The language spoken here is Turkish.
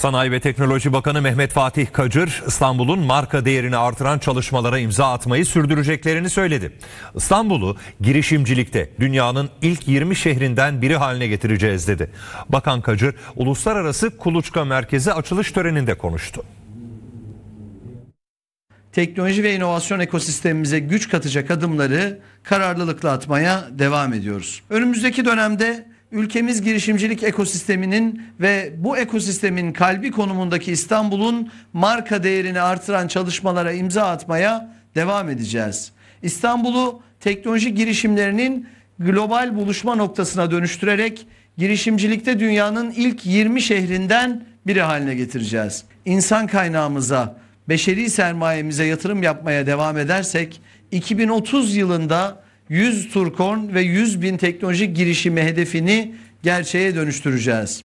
Sanayi ve Teknoloji Bakanı Mehmet Fatih Kacır, İstanbul'un marka değerini artıran çalışmalara imza atmayı sürdüreceklerini söyledi. İstanbul'u girişimcilikte dünyanın ilk 20 şehrinden biri haline getireceğiz dedi. Bakan Kacır, Uluslararası Kuluçka Merkezi açılış töreninde konuştu. Teknoloji ve inovasyon ekosistemimize güç katacak adımları kararlılıkla atmaya devam ediyoruz. Önümüzdeki dönemde ülkemiz girişimcilik ekosisteminin ve bu ekosistemin kalbi konumundaki İstanbul'un marka değerini artıran çalışmalara imza atmaya devam edeceğiz. İstanbul'u teknoloji girişimlerinin global buluşma noktasına dönüştürerek girişimcilikte dünyanın ilk 20 şehrinden biri haline getireceğiz. İnsan kaynağımıza, beşeri sermayemize yatırım yapmaya devam edersek 2030 yılında 100 turkon ve 100 bin teknolojik girişimi hedefini gerçeğe dönüştüreceğiz.